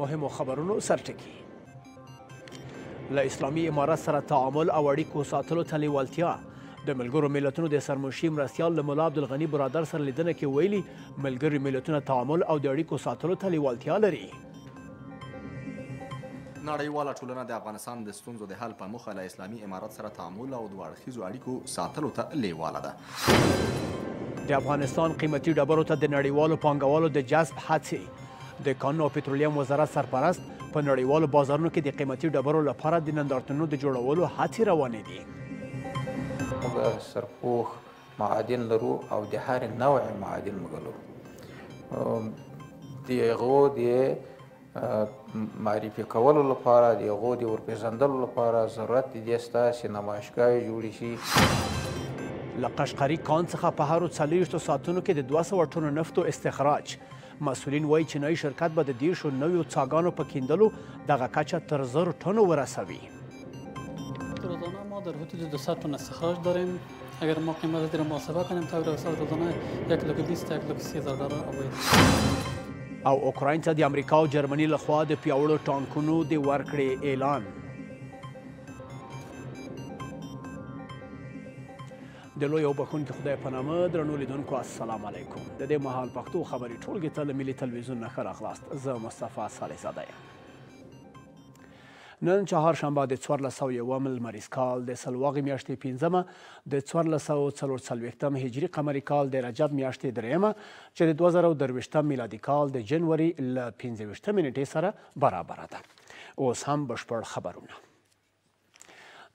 مهمو خبرونو سرټکی له اسلامي امارت سره تعامل او اړیکو ساتلو ته لیوالتیا د ملګرو ملتونو د سرمنشي مرستیال له ملا عبدالغني برادر سره لیدنه کې ویلي ملګري ملتونه تعامل او د اړیکو ساتلو ته لیوالتیا لري نړیواله ټولنه د افغانستان د ستونزو د حل په موخه له اسلامي امارات سره تعامل او دواړخیزو اړیکو ساتلو ته لیواله ده د افغانستان قیمتي ډبرو ته د نړیوالو پانګوالو د جذب هڅې د کانونو او پټرولیم وزارت سرپرست په نړیوالو بازارونو کې د قیمتي ډبرو لپاره د نندارتونونو د جوړولو هڅې روانې دي موږ سرپوښ معادن لرو او د هر نوع معادن موږ لرو د هغو د معرفي کولو لپاره د هغو د ورپېژندلو لپاره ضرورت دی دې ستاسې نمایشګاهې جوړې شي له قشقري کان څخه په هرو څلوېښتو ساعتونو کې د دوه سوه ټنو نفتو استخراج مسؤلین وایي چینایي شرکت به د دیرشو نویو څاګانو په کیندلو دغه کچه تر زرو ټنو ورسوي روزانه ما در حدود 200 تن استخراج داریم اگر ما قیمت را محاسبه کنیم تقریبا روزانه 120 تا 130 هزار دلار عواید او اوکراین ته د امریکا او جرمني لخوا د پیاوړو ټانکونو د ورکړې اعلان د لوی او بخونکي خدای په نامه درنو لیدونکو السلام علیکم د دې مهال پښتو خبرې ټولګې ته له ملي تلویزیون نه ښه راغلاست زه مصطفی صالح زاده یم نن چهارشنبه د څوارلس سوه یوم لمریز کال د سلواغې میاشتې پنځمه د څوارلس سوه څلور څلوېښتم هجري قمري کال د رجب میاشتې دریمه چې د دوه زره درویشتم میلادي کال د جنوري له پنځه ویشتمې نیټې سره برابره ده اوس هم بشپړ خبرونه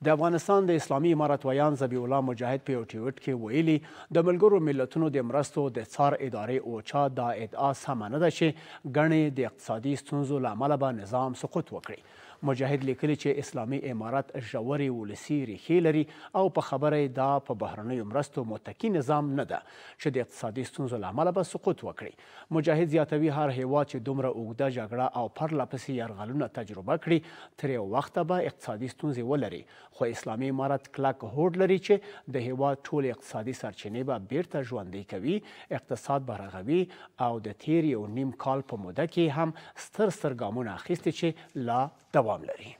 د افغانستان د اسلامي امارت ویان ذبیح الله مجاهد په یو ټویټ کې ویلي د ملګرو ملتونو د مرستو د څار ادارې اوچا دا ادعا سمه نه ده چې ګڼې د اقتصادي ستونزو له امله به نظام سقوط وکړي مجاهد لیکلي چې اسلامي امارت ژورې ولسي ریښې لري او په خبره دا په بهرنیو مرستو متکی نظام نه ده چې د اقتصادي ستونزو له امله به سقوط وکړي مجاهد زیاتوي هر هیواد چې دومره اوږده جګړه او پرلپسې یرغلونه تجربه کړي تر یو وخته به اقتصادي ستونزې ولري خو اسلامي امارت کلک هوډ لري چې د هیواد ټول اقتصادي سرچینې به بیرته ژوندۍ کوي اقتصاد به رغوي او د تیر یو نیم کال په موده کې هم ستر ستر ګامونه اخیستي چې لا دوام لري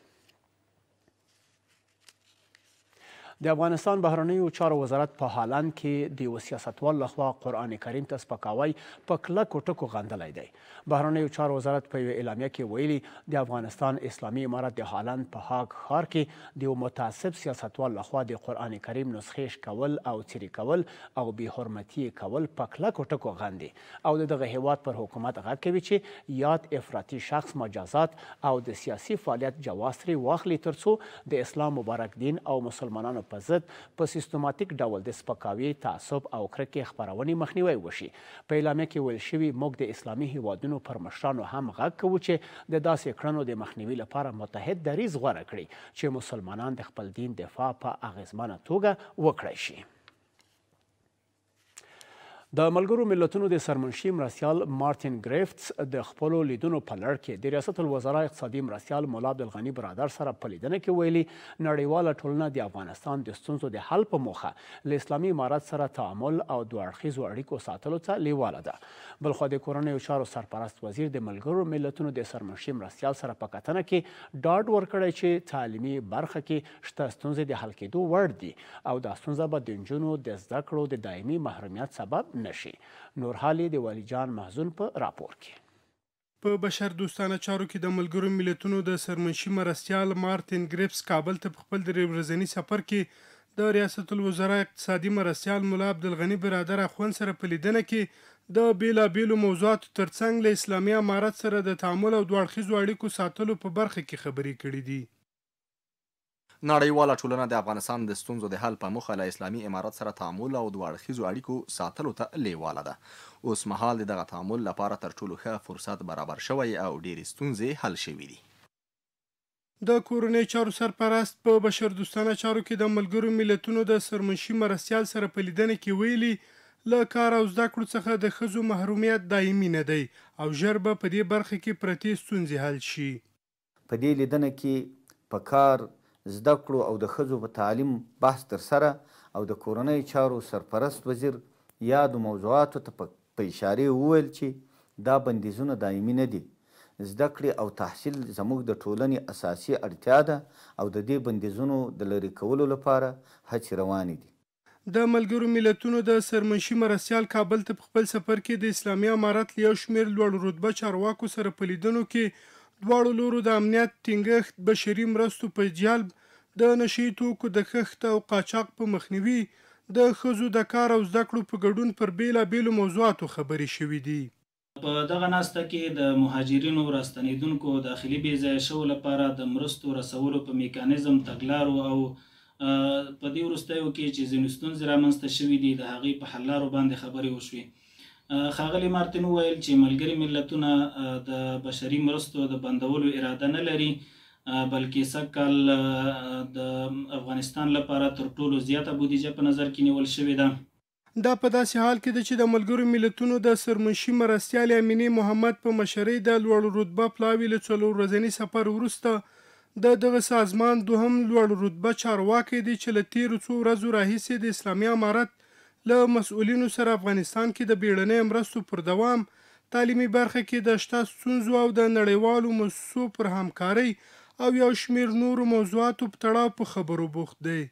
د افغانستان بهرنیو چارو وزارت په هالند کې د یو سیاستوال لخوا قرآن کریم ته سپکاوی په کلکو ټکو غندلی دی بهرنیو چارو وزارت په یوه اعلامیه کې ویلي د افغانستان اسلامي امارت د هالند په هاګ ښار کې د یو متعصب سیاستوال لخوا د قرآن کریم نسخې شکول او څیرې کول او بې حرمتي کول په کلکو ټکو غندي او د دغه هیواد پر حکومت غږ کوي چې یاد افراطي شخص مجازات او د سیاسي فعالیت جواز ترې واخلي ترڅو د اسلام مبارک دین او مسلمانانو په ضد په سیستماتیک ډول د سپکاوي تعصب او کرکې خپرونې مخنیوي وشي په اعلامیه کې ویل شوي موږ د اسلامي هیوادونو پر مشرانو هم غږ کوو چې د داسې کړنو د مخنیوي لپاره متحد دریځ غوره کړي چې مسلمانان د خپل دین دفاع په اغیزمنه توګه وکړی شي د ملګرو ملتونو د سرمنشي مرستيال مارټین ګریفتس د خپل لیدونو په لړ کې د ریاست الوزرا اقتصادي مرستيال مولا عبدالغني برادر سره په لیدنه کې ویلي نړیواله ټولنه د افغانستان د ستونزو د حل په موخه له اسلامي امارات سره تعامل او دوه اړیکو ساتلو ته لیواله ده بلخو د کورنیو چارو سرپرست وزیر د ملګرو ملتونو د سرمنشي مرستيال سره په کتنه کې ډاډ ورکړی چې تعلیمي برخه کې شته ستونزې د حل کېدو وړ دي او دا ستونزه به د نجونو د زده کړو د دایمي محرومیت سبب نشي نور حالي د والیجان محزون په راپور کې په بشر دوستانه چارو کې د ملګرو ملتونو د سرمنشي مرستيال مارتین ګریپس کابل ته خپل د ورځنی سفر کې د ریاست الوزرا اقتصادي مرستيال مولا عبد الغنی برادر اخوند سره په لیدنه کې د بیلابیلو موضوعات ترڅنګ له اسلامي امارت سره د تعامل او دوه اړخیزو اړیکو ساتلو په برخه کې خبرې کړې دي نړیواله ټولنه د افغانستان د ستونزو د حل په موخه له اسلامي امارات سره تعامل او دواړخیزو اړیکو ساتلو ته لیواله ده اوس مهال دغه تعامل لپاره تر ټولو ښه فرصت برابر شوی او ډېرې ستونزې حل شوي دي د کورنۍ چارو سرپرست په بشر دوستانه چارو کې د ملګرو ملتونو د سرمنشي مرستيال سره په لیدنه کې ویلي له کار او زده کړو څخه د خزو محرومیت دایمي نه دی او ژر به په دې برخه کې پرتې ستونزې حل شي په دې لیدنه کې په کار زده کړو او د ښځو په تعلیم بحث تر سره او د کورنۍ چارو سرپرست وزیر یادو موضوعاتو ته په اشاره وویل چې دا بندیزونه دایمي نه دي زده کړې او تحصیل زموږ د ټولنې اساسي اړتیا ده او د دې بندیزونو د لرې کولو لپاره هڅې روانې دي د ملګرو ملتونو د سرمنشي مرسیال کابل ته په خپل سفر کې د اسلامي امارات له یو شمېر لوړ رتبه چارواکو سره په لیدنو کې دواړو لورو د امنیت ټینګښت بشري مرستو په جلب د نشي توکو د خښت او قاچاق په مخنیوي د خزو د کار او زده کړو په ګډون پر بیلا بیلو موضوعاتو خبرې شوې دي په دغه ناسته کې د مهاجرینو راستنیدونکو داخلي بیځای شو لپاره د مرستو رسولو په میکانیزم تګلارو او په دې وروستیو کې چې ځینې ستونزې رامنځته شوې دي د هغې په حل لارو باندې خبرې وشوې خاغلی مارتن وویل چې ملګری ملتونه د بشري مرستو د بندولو اراده نه لري بلکې سکل د افغانستان لپاره تر ټولو زیاته بودیجه په نظر کې نیول شوې ده دا په داسې حال کې ده چې د ملګرو ملتونو د سرمنشي مرستیال امینی محمد په مشرۍ د لوړ رتبه پلاوي له څلور ورځني سفر وروسته د دغه سازمان دوهم لوړ رتبه چارواکي دی چې له تیرو څو ورځو راهیسې د اسلامي امارت له مسؤلینو سره افغانستان کې د بیړنۍ مرستو پر دوام تعلیمي برخه کې د شته ستونزو او د نړیوالو مسو پر همکارۍ او یو شمیر نورو موضوعاتو په تړاو په خبرو بوخت دی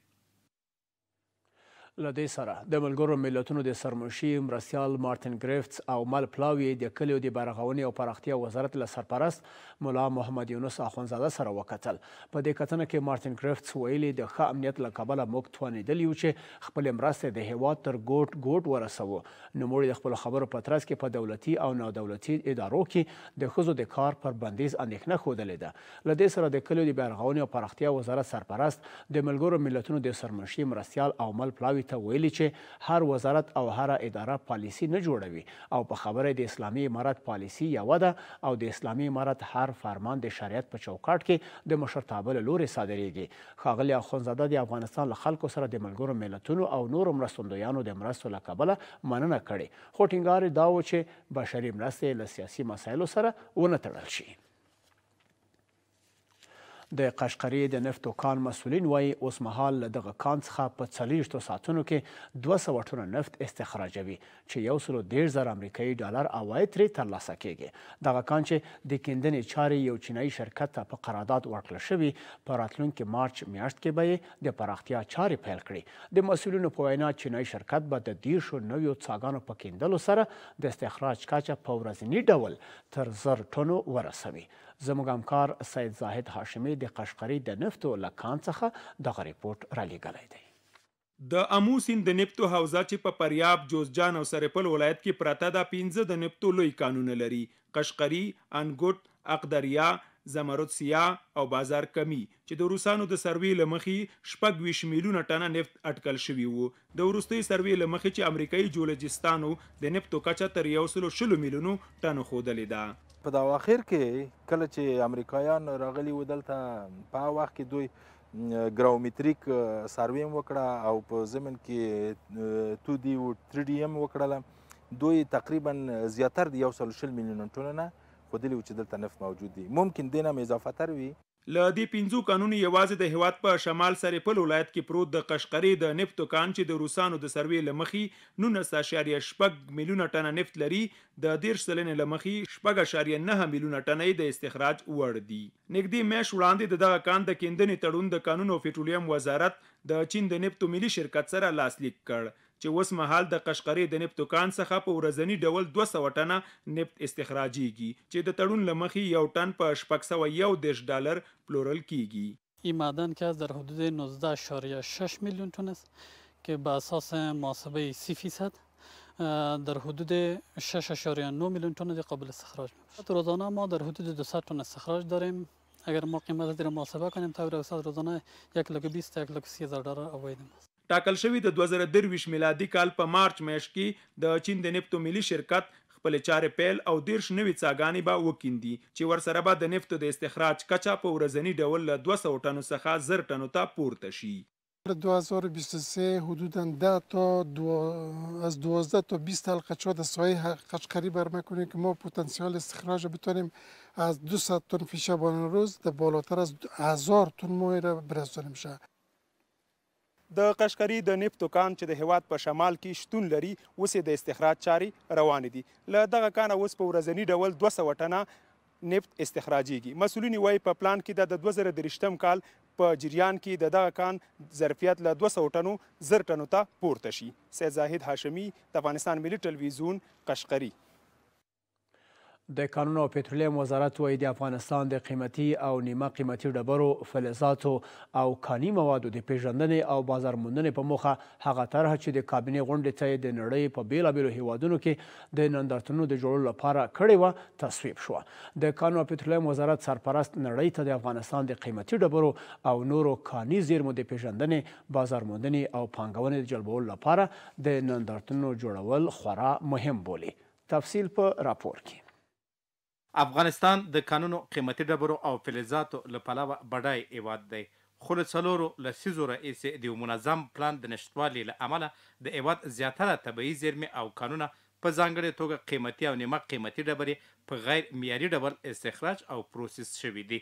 لدې سره د ملګرو ملتونو د سرمنشي مرستیال مارټین ګریفتس او مل پلاوی د کلیو د برغونې او پراختیا وزارت له سرپرست مولا محمد یونس اخوندزاده سره وکتل په دې کتنه کې مارټین ګریفتس ویلي د ښه امنیت له کبله موږ توانېدلی یو چې خپل مرستې د هیواد تر ګوټ ګوټ ورسوو نوموړي د خپلو خبرو په ترڅ کې په دولتي او نادولتي ادارو کې د ښځو د کار پر بندیز اندېښنه ښودلې ده له دې سره د کلیو د برغونې او پراختیا وزارت سرپرست د ملګرو ملتونو د سرمنشي مرستیال او مل پلاوی غونډاوي ته ویلي چې هر وزارت او هر اداره پالیسی نه جوړوي او په خبره د اسلامي امارت پالیسی یو ده او د اسلامي امارت هر فرمان د شریعت په چوکاټ کې د مشرتابه له لوري صادرېږي خاغلی اخونزاده د افغانستان له خلکو سره د ملګرو ملتونو او نورو مرستندویانو د مرستو له کبله مننه کړې خو ټینګار یې دا و چې بشري مرستې له سیاسي مسایلو سره ونه تړل شي د قشقري د نفتو کان مسولین وایي اوسمهال له دغه کان څخه په څلوېښتو ساعتونو کې دوه سوه ټنه نفت استخراجوي چې یو سلو دېرش زره امریکایي ډالر عواید ترې ترلاسه کیږي دغه کان چې د کیندنې چارې یو چینایي شرکت ته په قرارداد ورکړل شوي په راتلونکي مارچ میاشت کې به یې د پراختیا چارې پیل کړي د مسولینو په وینا چینایي شرکت به د دیرشو نویو څاګانو په کیندلو سره د استخراج کچه په ورځني ډول تر زر ټنو ورسوي زموږ همکار سید زاهد هاشمی د قشقري د نفتو له کان څخه دغه ریپورت را لېږلی دی د امو سیند د نپتو حوزه چې په پریاب جوزجان او سرپل ولایت کې پراته ده 15 د نپتو لوی کانونه لري قشقري انګوت اقدریا زمرد سیاه او بازار کمی چې د روسانو د سروې لمخې شپږ ویش میلیونه ټنه نفت اټکل شوی وو د ورستۍ سروې لمخې چې امریکایي جولوجستانو د نفتو کچه تر یو سلو شلو میلیونو ټنه ښودلې ده په دا اخر کې کله چې امریکایان راغلي و دلته په وخت کې دوی ګراومټریک سروې وکړه او په زمين کې 2D او 3D هم وکړه دوی تقریبا زیاتره د 1.6 میلیون ټنه خودلی و چې دلته نفت موجود دي ممکن دینه اضافه تر وي ل دې پنځو قانون یوازې د هواد په شمال سره په ولایت کې پروت د قشقری د نفتو کان چې د روسانو د سروې لمخي 19.8 میلیونه ټنه نفت لري د 13 سلنې لمخي 6.9 میلیونه ټنه د استخراج وړ دي نګدي مېش وړاندې دغه کان د کیندنې تړون د قانون او پېټرولیم وزارت د چین د نفتو ملي شرکت سره لاسلیک کړ چې اوس مهال د قشقري د نفت کان څخه په ورځنی ډول 200 ټنه نفت استخراجيږي چې د تړون لمخي یو ټن په 601 ډالر پلورل کیږي این معدن که از در حدود 19.6 میلیون تن است که به اساس محاسبه 30 فیصد در حدود 6.9 میلیون تن قابل استخراج میشه روزانه ما در حدود 200 تن استخراج داریم اگر ما قیمت را محاسبه کنیم تا روزانه 1.20 تا 1.30 هزار دلار عواید است ټاکل شوی د 2023 میلادي کال په مارچ میاشت کې د چین د نفټو ملي شرکت خپل چارې پیل او دیرش نوي څاګانې به وکیندي چې ورسره به د نفتو د استخراج کچا په ورځنی ډول له 200 ټنو څخه 1000 ټنو ته پورته شي 2023 حدوداً 10 تا دو... از 12 تا 20 حلقه چا در سایه قشقری برمیکنیم که ما پتانسیال استخراج بتونیم از 200 تن فیشه بانان روز در بالاتر از 1000 تن موی را برسانیم شه د قشقري د نفتو کان چې د هواد په شمال کې شتون لري اوس د استخراج چارې روانې دي له دغه کانه اوس په ورځني ډول 200 ټنه نفت استخراجيږي مسولین وایي په پلان کې د 2023م کال په جریان کې د دغه کان ظرفیت له 200 ټنو زر ټنو ته پورته شي سید زاهد هاشمی د افغانستان ملي ټلویزیون قشقري د قانون او پټرولیم وزارت وایي د افغانستان د قیمتي او نیمه قیمتي ډبرو فلزاتو او کاني موادو د پیژندنې او بازار موندنې په موخه هغه طرحه چې د کابینې غونډې ته د نړۍ په بیلابیلو هیوادونو کې د نندارتونو د جوړولو لپاره کړې وه تصویب شوه د قانون او پټرولیم وزارت سرپرست نړۍ ته د افغانستان د قیمتي ډبرو او نورو کاني زیرمو د پیژندنې بازار موندنې او پانګونې د جلبولو لپاره د نندارتونو جوړول خورا مهم بولي تفصیل په راپور کې افغانستان د کانونو قیمتي ډبرو او فلزاتو له پلوه بډای هیواد دی خو له څلورو لسیزو راهیسې د یو منظم پلان د نشتوالي له امله د هیواد زیاتره طبیعي زیرمې او کانونه په ځانګړې توګه قیمتي او نیمه قیمتي ډبرې په غیر معیاري ډول استخراج او پروسس شوي دي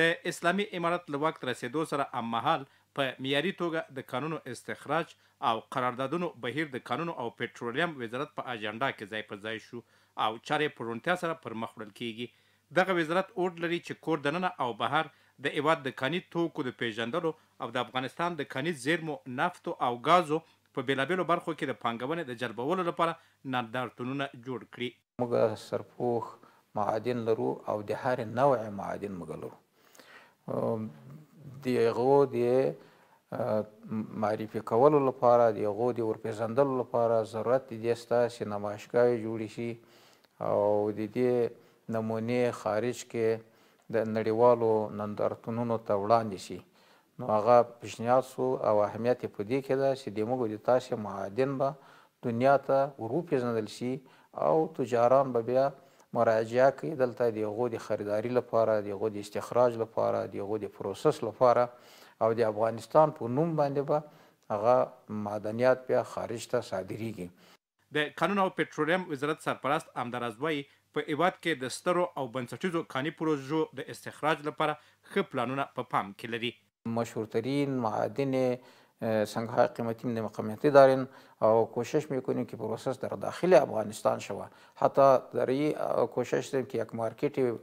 د اسلامي امارت له وخت رسیدو سره اممهال په معیاري توګه د کانونو استخراج او قراردادونو بهیر د قانون او پېټرولیم وزارت په اجنډا کې ځای پر ځای شو او چارې پرونتیا سره پر مخ وړل کیږي دغه وزارت اورډ لري چې کور دننه او بهر د ایواد د کاني توکو د پیژندلو او د افغانستان د کاني زیرمو نفتو او غازو په بیلابیلو برخو کې د پانګونې د جلبولو لپاره نندارتونونه جوړ کړي موږ سرپوخ معادن لرو او د هر نوع معادن موږ لرو د غو د معرفي کولو لپاره د هغو د ورپېژندلو لپاره ضرورت د دې ستاسې نمایشګاهې جوړې شي او د دې نمونې خارج کې د نړیوالو نندارتونونو ته وړاندې شي نو هغه پیشنهاد سو او اهمیت په دې کې ده چې د موږ د تاسې معادن به دنیا ته وروپېژندل شي او تجاران به بیا مراجعه کوي دلته د هغو د خریداري لپاره د هغو د استخراج لپاره د هغو د پروسس لپاره او د افغانستان په نوم باندې به با هغه معدنیات بیا خارج ته صادریږي د قانون او پټرولیم وزارت سرپرست امدرازوی په ایواد کې د سترو او بنسټیزو کاني پروژو د استخراج لپاره ښه پلانونه په پا پام کې لري مشهورترین معادن سنگ های قیمتی من مقامیتی داریم و کوشش میکنیم که پروسس در داخل افغانستان شود حتی در کوشش داریم که یک مارکیت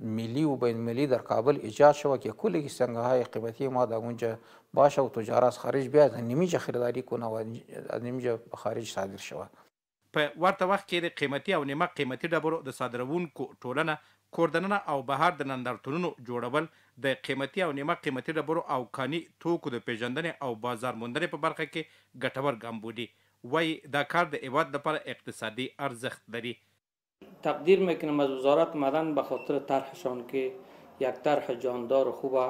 ملی و بین ملی در کابل ایجاد شود که کلی سنگ های قیمتی ما در اونجا باشه و تجارت خارج بیاد نمیجا خریداری کنه و نمیجا خارج صادر شود په ورته وخت کې د قیمتي او نیمه قیمتي ډبرو د صادرونکو ټولنه کوردننه او بهر د نندرتونونو جوړول د قیمتي او نیمه قیمتي ډبرو او کاني توکو د پیژندنې او بازار موندنې په برخه کې ګټور ګام بودی وای دا کار د ایواد لپاره اقتصادي ارزښت لري تقدیر میکنم از وزارت مدن به خاطر طرحشان که یک طرح جاندار خوبه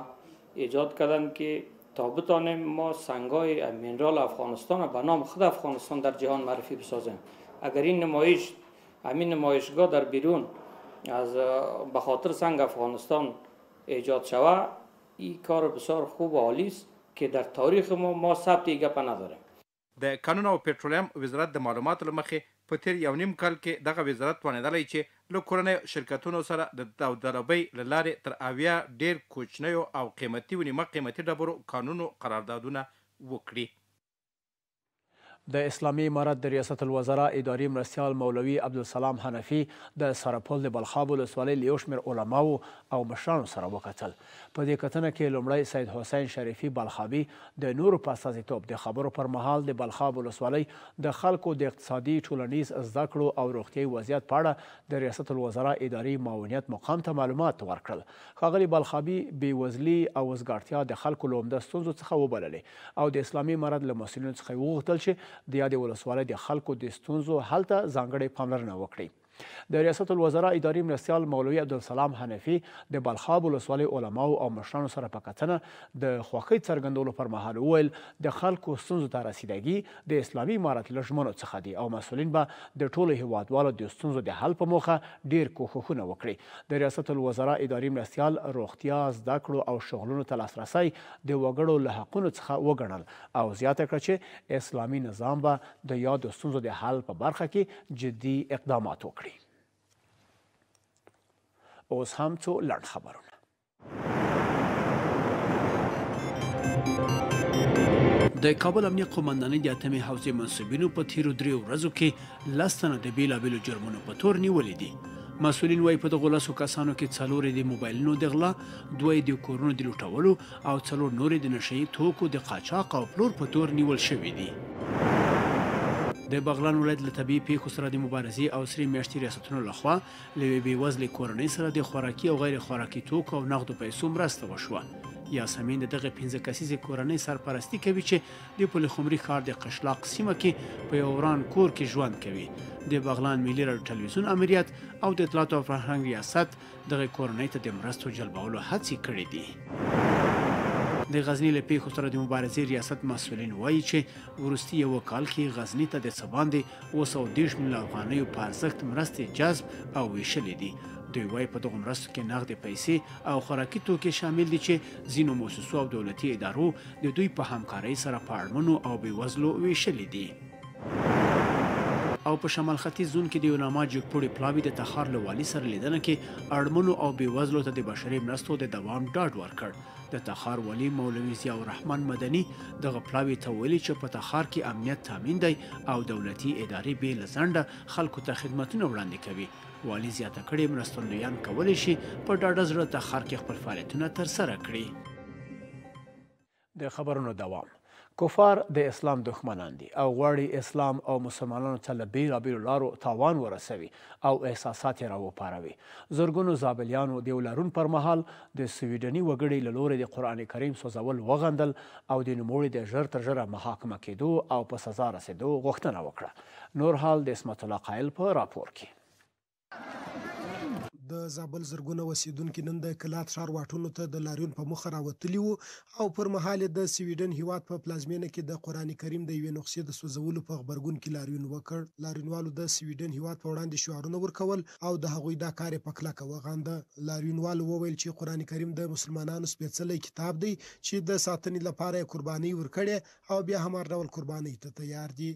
ایجاد کردن که تا بتانیم ما سنگای منرال افغانستان به نام خود افغانستان در جهان معرفی بسازیم اگر این نمایش همین نمایشگاه در بیرون از به خاطر سنگ افغانستان ایجاد شوه این کار بسیار خوب و عالی است که در تاریخ ما ما ثبت گپ نداریم د کانونو او پټرولیم وزارت د معلوماتو لمخې په تیر یو نیم کال کې دغه وزارت توانیدلی چې له کورنۍ شرکتونو سره د داودربۍ له لارې تر اویا ډیر کوچنیو او قیمتي ونیمه قیمتي ډبرو قانونو قراردادونه وکړي د اسلامي امارت د ریاست الوزرا اداري مرستیال مولوي عبدالسلام حنفي د سرپل د بلخاب ولسوالۍ له یو شمېر علماو او مشرانو سره وکتل په دې کتنه کې لومړی سید حسین شریفي بلخابي د نورو په استازیتوب د خبرو پر مهال د بلخاب ولسوالۍ د خلکو د اقتصادي ټولنیز زده کړو او روغتیایي وضعیت په اړه د ریاست الوزرا اداري معاونیت مقام ته معلومات ورکړل ښاغلي بلخابي بېوزلي او وزګارتیا د خلکو له عمده ستونزو څخه وبللې او د اسلامي امارت له مسؤلینو څخه یې وغوښتل چې د یادې ولسوالۍ د خلکو د ستونزو حل ته ځانګړې پاملرنه وکړي د ریاست الوزرا اداري مرستیال مولوي عبدالسلام حنفي د بلخاب ولسوالۍ علماو او مشرانو سره په کتنه د خوښۍ څرګندولو پر مهال وویل د خلکو ستونزو ته رسیدګي د اسلامي امارت له ژمنو څخه دي او مسؤلین به د ټولو هیوادوالو د ستونزو د حل په موخه ډیر کوښښونه وکړي د ریاست الوزرا اداري مرستیال روغتیا زده کړو او شغلونو ته لاسرسی د وګړو له حقونو څخه وګڼل او زیاته کړه چې اسلامي نظام به د یادو ستونزو د حل په برخه کې جدي اقدامات وکړي اوس هم څو لړ خبرونه د کابل امنیه قومندانۍ د اتمې حوزې منصبینو په تیرو دریو ورځو کې لس تنه د بېلابېلو جرمونو په تور نیولې دي مسؤلین وایي په دغو لسو کسانو کې څلور د موبایلونو د غلا دوه د کورونو د لوټولو او څلور نورې د نشه یي توکو د قاچاق او پلور په تور نیول شوي دي د بغلان ولایت له طبي پیښو سره د مبارزې او سری میاشتې ریاستونو لخوا لوی بي وزل کورنۍ سره د خوراکي او غیر خوراکي توکو او نغدو پیسو مرسته وشوه یاسمین دغه 15 کسیز کورنۍ سرپرستی کوي چې د پل خمري ښار د قشلاق سیمه کې په اوران کور کې ژوند کوي د بغلان ملي رادیو ټلویزیون امریات او د اطلاعات او فرهنګ ریاست دغه کورنۍ ته د مرستو جلبولو هڅې کړې دي د غزنی له پیښو سره د مبارزې ریاست مسؤلین وایي چې وروستي یو کال کې غزنی ته د څه باندې اوس او دېرش میلیونه افغانیو په ارزښت مرستې جذب او ویشلې دي دوی وایي په دغو مرستو کې نغدې پیسې او خوراکي توکي شامل دي چې ځینو موسسو او دولتي ادارو د دوی په همکارۍ سره په اړمنو او بېوزلو ویشلې دي او په شمال ختیځ زون کې د یوناما جګپوړي پلاوی د تخار له والي سره لیدنه کې اړمنو او بیوزلو ته د بشري مرستو د دوام ډاډ ورکړ د تخار ولی مولوي ضیاء الرحمن مدني دغه پلاوي ته ویلي چې په تخار کې امنیت تامین دی او دولتي ادارې بې له ځنډه خلکو ته خدمتونه وړاندې کوي والي زیاته کړې مرستندویان کولی شي په ډاډه زړه تخار کې خپل فعالیتونه ترسره کړي د خبرونو دوام کفار د اسلام دښمنان دي او غواړي اسلام او مسلمانانو ته له بېلابېلو لارو تاوان ورسوي او احساسات یې راوپاروي زرګونو زابلیانو د یو لرون پر مهال د سویډني وګړي له لورې د قرآن کریم سوځول وغندل او د نوموړي د ژر تر ژره محاکمه کېدو او په سزا رسېدو غوښتنه وکړه نور حال د اسمت الله قایل په راپور کې د زابل زرګونه وسیدونکو نن د کلات ښار واټونو ته د لاریون په مخه راوتلي وو او پر مهال د سویډن هیواد په پلازمینه کې د قران کریم د یوې نسخې د سوزولو په خبرګون کې لاریون وکړ لاریونوالو د سویډن هیواد په وړاندې شعارونه ورکول او د هغوی دا کار په کلکه وغانده لاریونوالو وویل چې قران کریم د مسلمانانو سپېڅلی کتاب دی چې د ساتنې لپاره قرباني ورکړي او بیا هم هر ډول قرباني ته تیار دي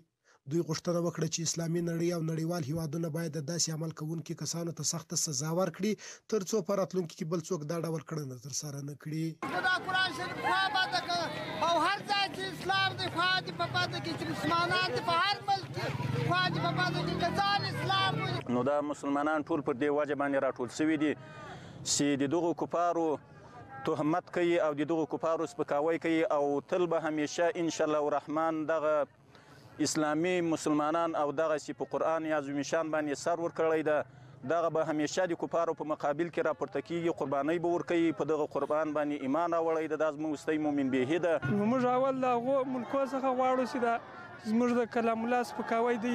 دوی غوښتنه وکړه چې اسلامي نړۍ او نړیوال هیوادونه باید د داسې عمل کوونکو کسانو ته سخت سزا ورکړي ترڅو په راتلونکي کې بل څوک دا ډول کړنه تر سره نه کړي دا قران شریف او هر ځای چې اسلام دفاع دي په پاده کې چې مسلمانان په هر ملک دفاع دي په پاده کې ځان اسلام نو دا مسلمانان ټول پر دې واجب باندې راټول شوی دي چې د دغو کفارو تهمت کوي او د دغو کفارو سپکاوی کوي او تل به همیشه ان شاء الله الرحمن دغه اسلامي مسلمانان او دغه سی په قران عظیم شان باندې سر ور کړی ده دغه به همیشه د کفارو په مقابل کې راپورته کیږي قرباني به ور کوي په دغه قربان باندې ایمان راوړی ده دا زموږ وستۍ مؤمن به ده موږ اول د هغو ملکو څخه غواړو چې دا زموږ د کلام الله سپکاوی دی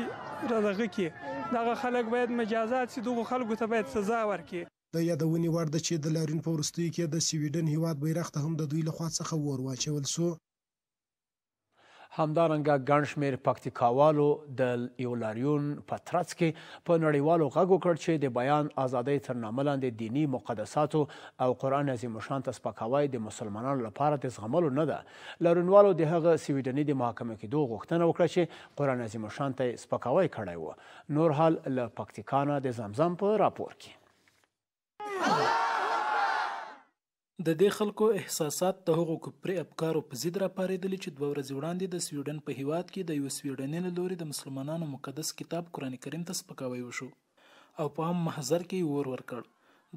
دغه کې دغه خلک باید مجازات سي دغه خلکو ته باید سزا ورکړي د یادونې وړ ده چې د لارین په ورستیو کې د سویډن هیواد بیرغ ته هم د دوی لخوا څخه ور واچول سو همدارنګه ګڼ شمېر پکتیکاوالو د یولاریون په ترڅ کې په نړیوالو غږ وکړ چې د بیان ازادۍ تر نامه لاندې دیني مقدساتو او قرآن عظیم شان ته سپکاوی د مسلمانانو لپاره د زغملو نه ده لرونوالو د هغه سویډني د محاکمه کېدو غوښتنه وکړه چې قرآن عظیم شان ته سپکاوی کړی و نور حال له پکتیکا نه د زمزم په راپور کې د دې خلکو احساسات د هغو کفري افکارو په ضد راپارېدلي چې دوه ورځې وړاندې د سویډن په هیواد کې د یو سویډنۍ له لوري د مسلمانانو مقدس کتاب قرآن کریم ته سپکاوی وشو او په هم محضر کې یې اور ورکړ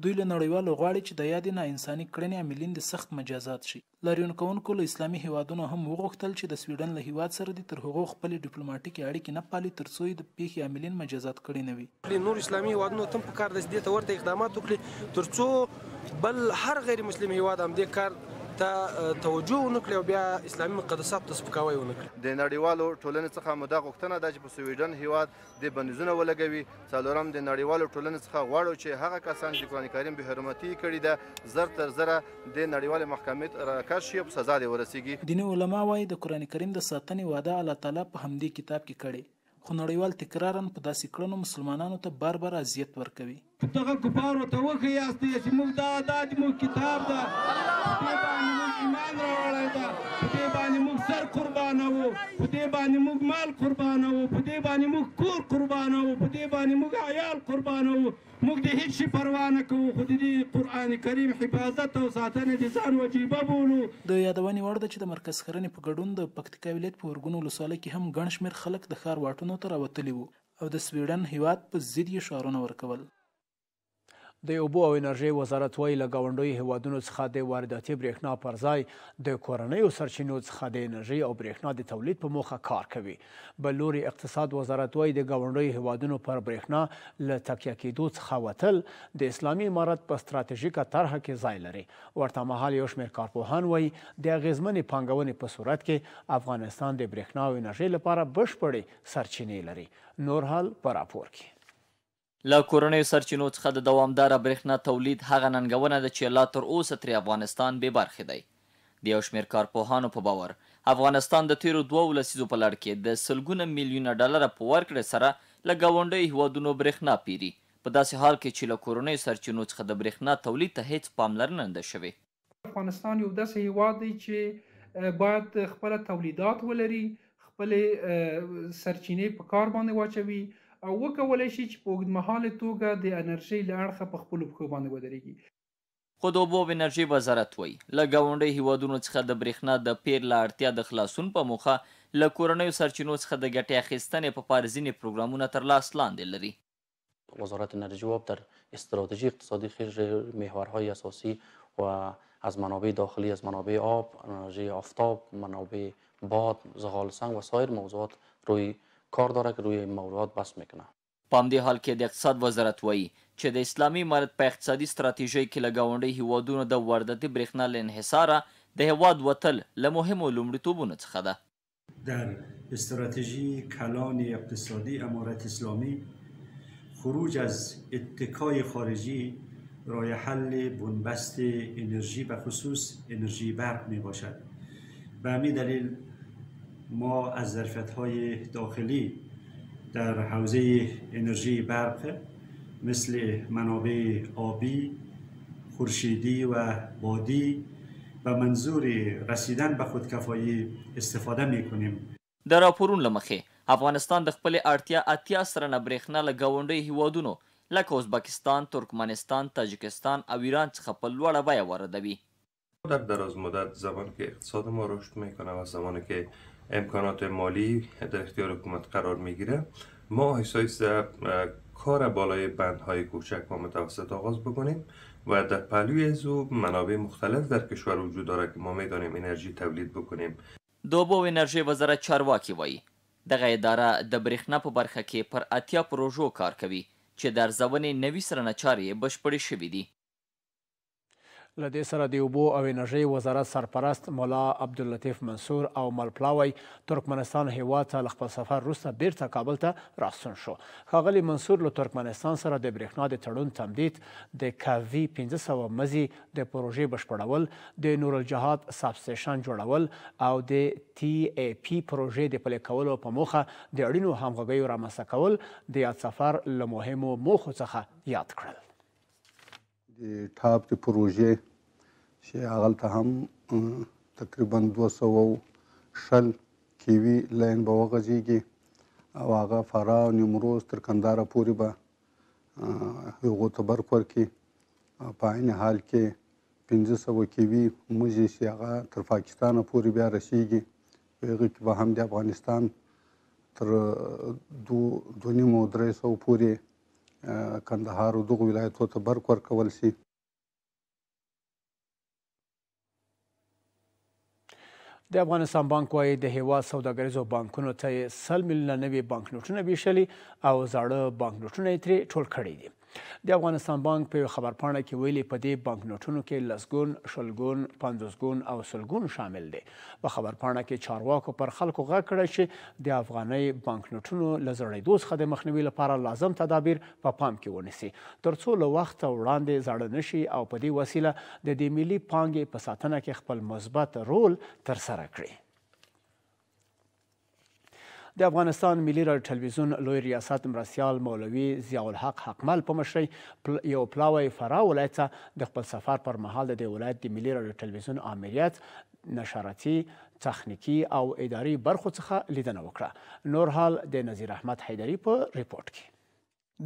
دوی له نړیوالو غواړي چې د یادې ناانساني کړنې عاملین د سخت مجازات شي لاریون کوونکو له اسلامي هیوادونو هم وغوښتل چې د سویډن له هیواد سره د تر هغو خپل ډیپلوماټیکې اړیکې نه پالي تر څو د پیښې عاملین مجازات کړي نه وي نور اسلامي هیوادونو تم په کار د دې ته ورته اقدامات وکړي تر څو بل هر غیر مسلم هیواد هم دې کار ته توجه ونکړي او بیا اسلامي مقدسات ته سپکاوی ونکړي د نړیوالو ټولنې څخه مدا غوښتنه ده چې په سویډن هیواد د بندیزونه ولګوي څلورم د نړیوالو ټولنې څخه غواړو چې هغه کسان چې قرآن کریم به حرمتي کړي ده زر تر زره د نړیوالې محکمې راکش شي په سزا دی ورسیږي دیني علما وايي د قرآن کریم د ساتنې وعده الله تعالی په همدې کتاب کې کړي خو نړیوال تکرارا په داسې کړنو مسلمانانو ته بار بار اذیت ورکوي دغه کفارو ته وښیاست چې موږ دا دا موږ کتاب ده په دې باندې موږ ایمان راوړی ده په دې باندې موږ سر قربان قربانو په دې باندې موږ مال قربانو په دې باندې موږ کور قربانو په دې باندې موږ عیال قربانو موږ د هیڅ شي پروا نه کوو خو د قران کریم حفاظت او ساتنه د ځان وجیبه بولو د یادونې وړ ده چې د مرکز خرنې په ګډون د پکتیکا ولایت په ورګونو ولسوالۍ کې هم ګڼ شمېر خلک د ښار واټونو ته راوتلي وو او د سویډن هیواد په ضد یې شعارونه ورکول د اوبو او انرژۍ وزارت وایي له ګاونډیو هیوادونو څخه د وارداتي برېښنا پر ځای د کورنیو سرچینو څخه د انرژۍ او برېښنا د تولید په موخه کار کوي بل لوري اقتصاد وزارت وایي د ګاونډیو هیوادونو پر برېښنا له تکیه کېدو څخه وتل د اسلامي امارت په ستراتیژیکه طرحه کې ځای لري ورته مهال یو شمېر کارپوهان وایي د اغېزمنې پانګونې په صورت کې افغانستان د برېښنا او انرژۍ لپاره بشپړې سرچینې لري نور حال په راپور کې له کورنیو سرچینو څخه د دوامداره برېښنا تولید هغه ننګونه ده چې لا تر اوسه ترې افغانستان بې برخې دی د یو شمېر کارپوهانو په باور افغانستان د تیرو دوو لسیزو په لړ کې د سلګونه میلیونه ډالره په ورکړې سره له ګاونډیو هیوادونو برېښنا پیري په داسې حال کې چې له کورنیو سرچینو څخه د برېښنا تولید ته هیڅ پاملرنه نه ده شوې افغانستان یو داسې هیواد دی چې باید خپل تولیدات ولري خپل سرچینې په کار باندې واچوي او وکولای شي چې په اوږدمهاله توګه د انرژي له اړخه په خپلو پښو باندې ودرېږي خو د اوبو انرژي وزارت وایي له ګاونډیو هیوادونو څخه د برېښنا د پیر له اړتیا د خلاصون په موخه له کورنیو سرچینو څخه د ګټې اخیستنې په پار ځینې پروګرامونه تر لاس لاندې لري وزارت انرژی واب در استراتژی اقتصادی خیش محورهای اساسی و از منابع داخلی از منابع آب، انرژی آفتاب، منابع باد، زغال سنگ و سایر موضوعات روی کار داره که روی بس میکنه په حال کې د اقتصاد وزارت وایي چې د اسلامي مرد په اقتصادي ستراتیژۍ کې له هیوادون هیوادونو د وارداتي برېښنا له انحصاره د هیواد وتل له مهمو لومړیتوبونو څخه ده در استراتژی کلان اقتصادی امارت اسلامی خروج از اتکای خارجی رای حل بنبست انرژی و خصوص انرژی برق می باشد به همین دلیل ما از ظرفیت های داخلی در حوزه انرژی برق مثل منابع آبی، خورشیدی و بادی به منظور رسیدن به خودکفایی استفاده می کنیم. د راپورون لمخې افغانستان د خپل اړتیا اتیا سره نه برېښنا له ګاونډي هیوادونو لکه ازبکستان، ترکمنستان، تاجکستان او ایران څخه په لوړه بیه واردوي. در دراز مدت زمان که اقتصاد ما رشد میکنه و زمانی که امکانات مالی در اختیار حکومت قرار میگیره ما سه کار بالای بندهای کوچک و متوسط آغاز بکنیم و در پهلوی او منابع مختلف در کشور وجود داره که ما میدانیم انرژی تولید بکنیم دوبو انرژی وزارت چارواکي وایی. دغه اداره د برېښنا په برخه کې پر اتیا پروژو کار کوي چې در ارزونې نوي سرنه چارې بشپړې شوې دي له دې سره د اوبو او انرژۍ وزارت سرپرست مولا عبداللطیف منصور او ملپلاوی ترکمنستان هیواد ته له خپل سفر وروسته بیرته کابل ته راستون شو ښاغلي منصور له ترکمنستان سره د برېښنا د تړون تمدید د کاوي پنځه سوه مزي د پروژې بشپړول د نور الجهاد سب سټیشن جوړول او د تی ای پی پروژې د پلي کولو په موخه د اړینو همغږیو رامنځته کول د یاد سفر له مهمو موخو څخه یاد کړل د ټاپ د پروژې چې هغلته هم تقریبا دوه سوه شل کیوي لاین به وغځېږي او هغه فراه او نیمروز تر کندهاره پورې به هغو ته برق ورکړي په عین حال کې پنځه سوه کیوي مزې چې هغه تر پاکستانه پورې بیا رسیږي په هغه کې به هم د افغانستان تر دو دوه نیمو درې سوه پورې کندهار او دغو ولایتونو ته برق ورکول شي د افغانستان بانک وایي د هیواد سوداګریزو بانکونو ته یې سل میلیونه نوي بانکنوټونه ویشلي او زاړه بانکنوټونه یې ترې ټول کړي دي د افغانستان بانک په خبرپاڼه کې ویلي په دې بانکنوټونو کې لسګون شلګون پنځوسګون او سلګون شامل دي په خبرپاڼه کې چارواکو پر خلکو غږ کړی چې د افغانۍ بانکنوټونو له زړېدو څخه د مخنیوي لپاره لازم تدابیر په پا پام کې ونیسي تر څو له وخته وړاندې زاړه نشي او په دې وسیله د دې ملي پانګې په ساتنه کې خپل مثبت رول ترسره کړي د افغانستان ملي راډیو ټلویزیون لوی ریاست مرستیال مولوي ضیاء الحق حقمل په مشرۍ یو پلاوی فرا ولایت څخه د خپل سفر پر مهال د دې ولایت د ملي راډیو ټلویزیون آمریت نشراتي تخنیکی او اداري برخو څخه لیدنه وکړه نور حال د نذیر احمد حیدری په ریپورت کې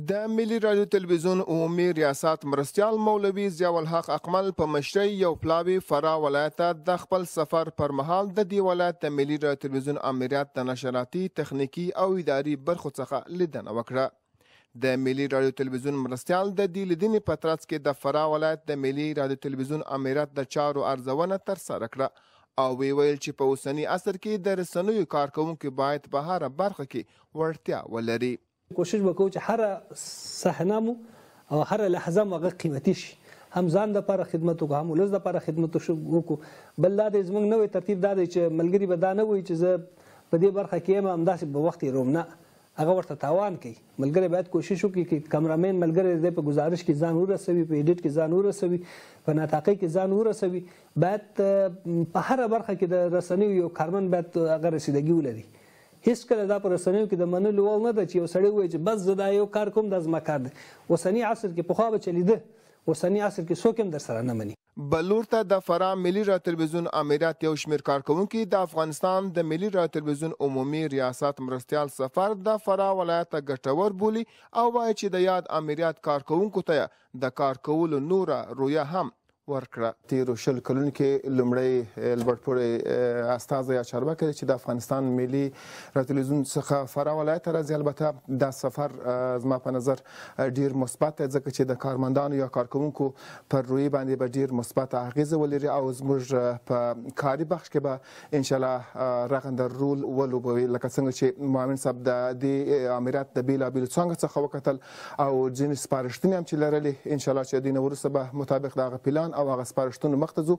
د ملي رادیو تلویزیون عمومي ریاست مرستيال مولوي ضیاء الحق اقمل په مشرۍ یو پلاوی فرا ولایت د خپل سفر پر مهال د دی ولایت د ملي رادیو تلویزیون امریات د نشراتي تخنیکی او اداري برخو څخه لیدنه وکړه د ملي رادیو تلویزیون مرستيال د دی لیدنې په ترڅ کې د فرا ولایت د ملي رادیو تلویزیون امریات د چارو ارزونه تر سره کړه او وی ویل چې په اوسنی عصر کې د رسنیو کارکونکو باید په هر برخه کې وړتیا ولري کوشش وکړو چې هر صحنه مو او هر لحظه مو هغه قیمتي شي هم ځان د لپاره خدمت وکړو هم ولز د لپاره خدمت وکړو بل دا د زمنګ نوې ترتیب دا دی چې ملګری به دا نه وي چې زه په دې برخه کې هم همداسې په وخت روم نه هغه ورته تاوان کوي ملګری باید کوشش وکړي چې کمرامین ملګری دې په گزارش کې ځان ورسوي په ایډیټ کې ځان ورسوي په ناتاقی کې ځان ورسوي باید په هر برخه کې د رسنیو یو کارمن باید هغه رسیدګي ولري هیڅ کله دا پر رسنیو کې د منلو وړ نه ده چې یو سړی وایي چې بس زه دا یو کار کوم دا زما کار دی اوسنی عصر کې پخوا به چلیده اوسنی عصر کې څوک هم در سره نه مني بلور ته د فرا ملي را تلویزیون امیرات یو شمیر کارکونکو د افغانستان د ملي را تلویزیون عمومي ریاست مرستيال سفر د فرا ولایت غټور بولی او وایي چې د یاد امیرات کارکونکو ته د کار کولو نوره رویا هم ورکړه تیرو شل کلونو کې لومړی البرټپورې استازی چارواکي چې د افغانستان ملي راتلوزون څخه فرا ولایت راځي البته دا سفر زما په نظر ډیر مثبت دی ځکه چې د کارمندانو یا کارکونکو پر روی باندې به ډیر مثبت اغیز ولري او زموږ په کاري بخش کې به ان شاء الله رغندر رول ولوبوي لکه څنګه چې مؤمن صاحب د دې امارات د بیلابیل څنګه څخه وکتل او ځین سپارښتنې هم چې لرلې ان شاء الله چې د نورو سبا مطابق دا غ پلان افغانستان او هغه سپارښتنو مخته ځو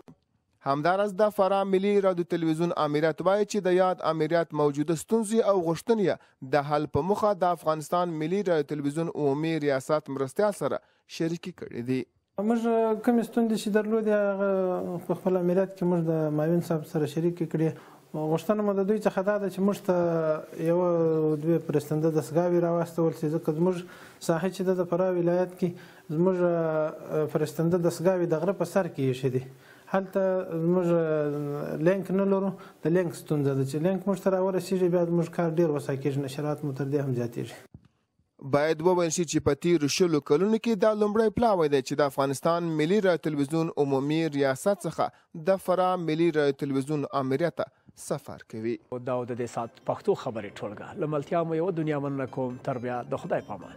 همدارس د فرام ملي رادیو تلویزیون امریت وایي چې د یاد امریت موجوده ستونزې او غوښتنې د حل په مخه د افغانستان ملي رادیو تلویزیون عمومي ریاست مرستیال سره شریکي کړې دي موږ کوم ستوندې چې درلودې په خپل امریت کې موږ د ماوین صاحب سره شریکي کړې غوښتنه مو د دوی څخه دا ده چې موږ ته یو دوی پرستنده دستګاوې راواستول شي ځکه زموږ ساحه چې ده د فراه ولایت کې زموږ پرستنده دستګاوې د غره په سر کې ایښې دي هلته زموږ لینک نه لرو د لینک ستونزه ده چې لینک موږ ته راورسېږي بیا زموږ کار ډېر وسه کېږي نشرات مو تر دې هم زیاتېږي باید وویل شي چې په تیرو شلو کلونو کې دا لومړی پلاوی دی چې د افغانستان ملي راډیو تلویزیون عمومي ریاست څخه د فرا ملي راډیو تلویزیون امریته سفر کوي او دا د دې سات پښتو خبرې ټولګه لملتیا مو یو دنیا مننه کوم تر بیا د خدای پامان